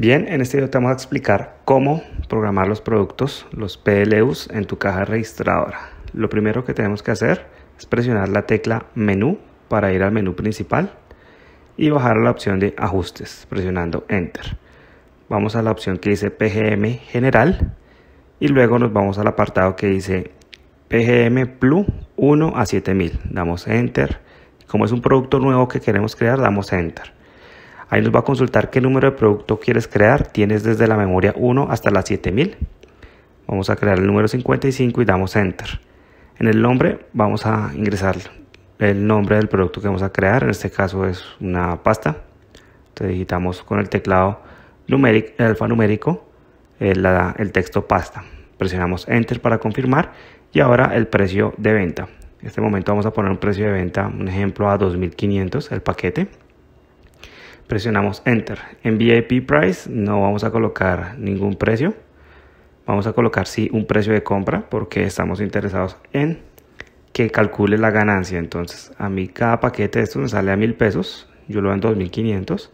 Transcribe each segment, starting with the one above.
Bien, en este video te vamos a explicar cómo programar los productos, los PLUs, en tu caja registradora. Lo primero que tenemos que hacer es presionar la tecla menú para ir al menú principal y bajar a la opción de ajustes presionando enter. Vamos a la opción que dice PGM general y luego nos vamos al apartado que dice PGM Plus 1 a 7000. Damos enter. Como es un producto nuevo que queremos crear, damos enter. Ahí nos va a consultar qué número de producto quieres crear. Tienes desde la memoria 1 hasta la 7000. Vamos a crear el número 55 y damos Enter. En el nombre vamos a ingresar el nombre del producto que vamos a crear. En este caso es una pasta. Entonces digitamos con el teclado numérico, alfanumérico el, eh, el texto pasta. Presionamos Enter para confirmar y ahora el precio de venta. En este momento vamos a poner un precio de venta, un ejemplo a 2.500 el paquete presionamos Enter. En VIP Price no vamos a colocar ningún precio. Vamos a colocar sí un precio de compra porque estamos interesados en que calcule la ganancia. Entonces a mí cada paquete de estos me sale a mil pesos. Yo lo vendo en 2500.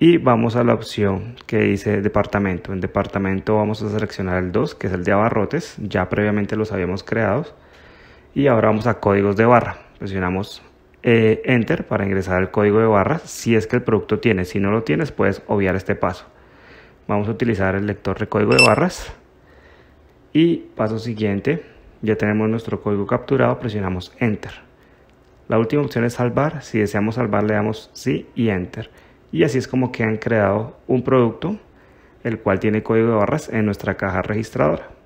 Y vamos a la opción que dice departamento. En departamento vamos a seleccionar el 2 que es el de abarrotes. Ya previamente los habíamos creado. Y ahora vamos a códigos de barra. Presionamos eh, enter para ingresar el código de barras si es que el producto tiene. Si no lo tienes, puedes obviar este paso. Vamos a utilizar el lector de código de barras. Y paso siguiente, ya tenemos nuestro código capturado, presionamos Enter. La última opción es salvar. Si deseamos salvar, le damos sí y Enter. Y así es como que han creado un producto, el cual tiene código de barras en nuestra caja registradora.